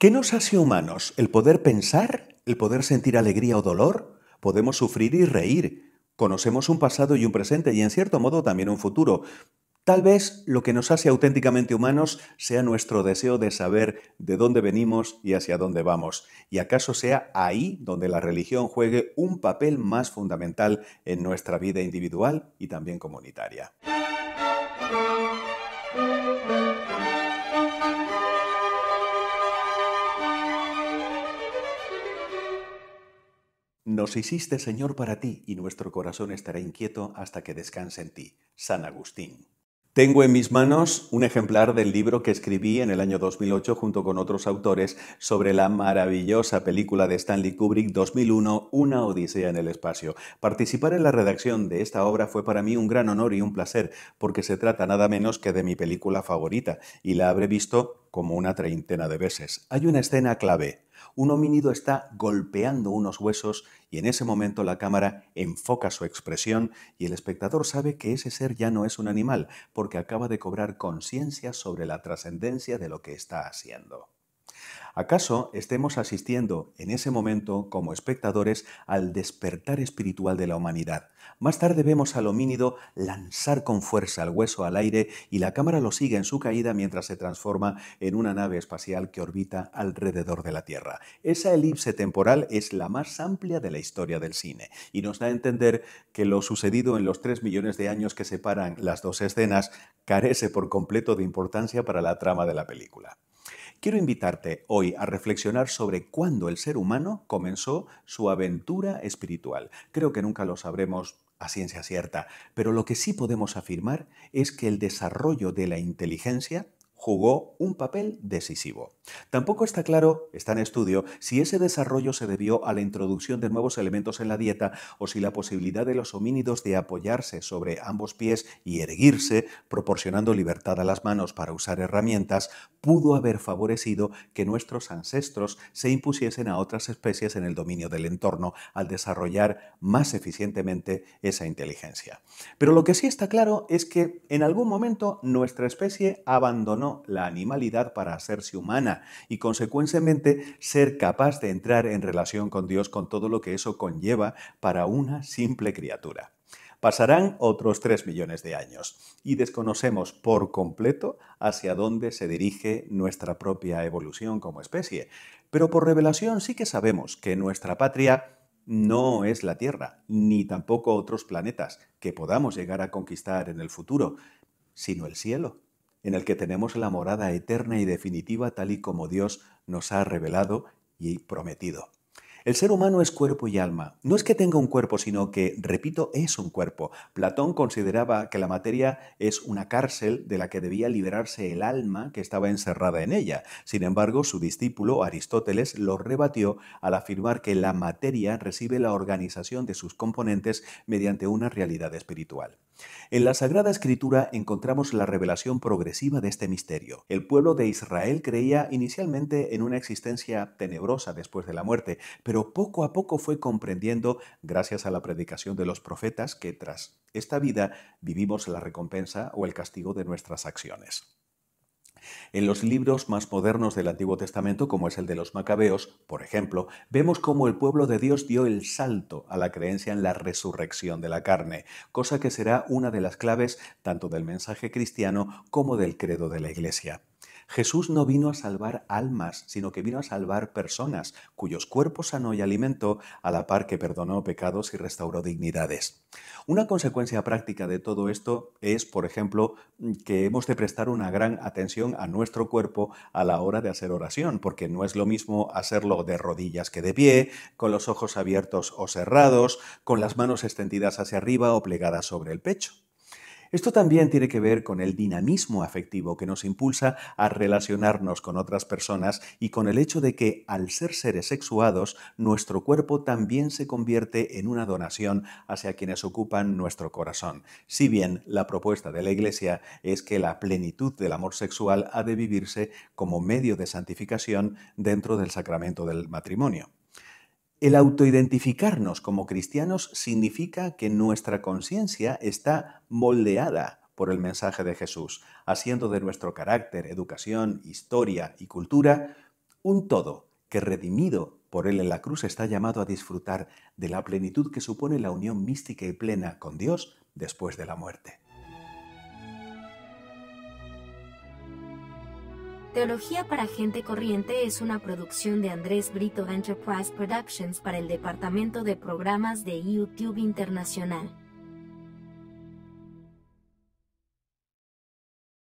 ¿Qué nos hace humanos? ¿El poder pensar? ¿El poder sentir alegría o dolor? Podemos sufrir y reír. Conocemos un pasado y un presente y en cierto modo también un futuro. Tal vez lo que nos hace auténticamente humanos sea nuestro deseo de saber de dónde venimos y hacia dónde vamos, y acaso sea ahí donde la religión juegue un papel más fundamental en nuestra vida individual y también comunitaria. Nos hiciste Señor para ti, y nuestro corazón estará inquieto hasta que descanse en ti. San Agustín. Tengo en mis manos un ejemplar del libro que escribí en el año 2008 junto con otros autores sobre la maravillosa película de Stanley Kubrick 2001, Una Odisea en el Espacio. Participar en la redacción de esta obra fue para mí un gran honor y un placer, porque se trata nada menos que de mi película favorita, y la habré visto como una treintena de veces. Hay una escena clave un homínido está golpeando unos huesos y en ese momento la cámara enfoca su expresión y el espectador sabe que ese ser ya no es un animal, porque acaba de cobrar conciencia sobre la trascendencia de lo que está haciendo. ¿Acaso estemos asistiendo en ese momento como espectadores al despertar espiritual de la humanidad? Más tarde vemos al homínido lanzar con fuerza el hueso al aire y la cámara lo sigue en su caída mientras se transforma en una nave espacial que orbita alrededor de la Tierra. Esa elipse temporal es la más amplia de la historia del cine y nos da a entender que lo sucedido en los tres millones de años que separan las dos escenas carece por completo de importancia para la trama de la película. Quiero invitarte hoy a reflexionar sobre cuándo el ser humano comenzó su aventura espiritual. Creo que nunca lo sabremos a ciencia cierta, pero lo que sí podemos afirmar es que el desarrollo de la inteligencia jugó un papel decisivo. Tampoco está claro, está en estudio, si ese desarrollo se debió a la introducción de nuevos elementos en la dieta o si la posibilidad de los homínidos de apoyarse sobre ambos pies y erguirse, proporcionando libertad a las manos para usar herramientas, pudo haber favorecido que nuestros ancestros se impusiesen a otras especies en el dominio del entorno al desarrollar más eficientemente esa inteligencia. Pero lo que sí está claro es que en algún momento nuestra especie abandonó la animalidad para hacerse humana y consecuentemente ser capaz de entrar en relación con Dios con todo lo que eso conlleva para una simple criatura. Pasarán otros 3 millones de años y desconocemos por completo hacia dónde se dirige nuestra propia evolución como especie. Pero por revelación sí que sabemos que nuestra patria no es la Tierra, ni tampoco otros planetas que podamos llegar a conquistar en el futuro, sino el cielo, en el que tenemos la morada eterna y definitiva tal y como Dios nos ha revelado y prometido. El ser humano es cuerpo y alma. No es que tenga un cuerpo, sino que, repito, es un cuerpo. Platón consideraba que la materia es una cárcel de la que debía liberarse el alma que estaba encerrada en ella. Sin embargo, su discípulo Aristóteles lo rebatió al afirmar que la materia recibe la organización de sus componentes mediante una realidad espiritual. En la Sagrada Escritura encontramos la revelación progresiva de este misterio. El pueblo de Israel creía inicialmente en una existencia tenebrosa después de la muerte, pero poco a poco fue comprendiendo, gracias a la predicación de los profetas, que tras esta vida vivimos la recompensa o el castigo de nuestras acciones. En los libros más modernos del Antiguo Testamento, como es el de los Macabeos, por ejemplo, vemos cómo el pueblo de Dios dio el salto a la creencia en la resurrección de la carne, cosa que será una de las claves tanto del mensaje cristiano como del credo de la Iglesia. Jesús no vino a salvar almas, sino que vino a salvar personas, cuyos cuerpos sanó y alimentó, a la par que perdonó pecados y restauró dignidades. Una consecuencia práctica de todo esto es, por ejemplo, que hemos de prestar una gran atención a nuestro cuerpo a la hora de hacer oración, porque no es lo mismo hacerlo de rodillas que de pie, con los ojos abiertos o cerrados, con las manos extendidas hacia arriba o plegadas sobre el pecho. Esto también tiene que ver con el dinamismo afectivo que nos impulsa a relacionarnos con otras personas y con el hecho de que al ser seres sexuados, nuestro cuerpo también se convierte en una donación hacia quienes ocupan nuestro corazón. Si bien la propuesta de la Iglesia es que la plenitud del amor sexual ha de vivirse como medio de santificación dentro del sacramento del matrimonio. El autoidentificarnos como cristianos significa que nuestra conciencia está moldeada por el mensaje de Jesús, haciendo de nuestro carácter, educación, historia y cultura un todo que redimido por él en la cruz está llamado a disfrutar de la plenitud que supone la unión mística y plena con Dios después de la muerte. Teología para Gente Corriente es una producción de Andrés Brito Enterprise Productions para el Departamento de Programas de YouTube Internacional.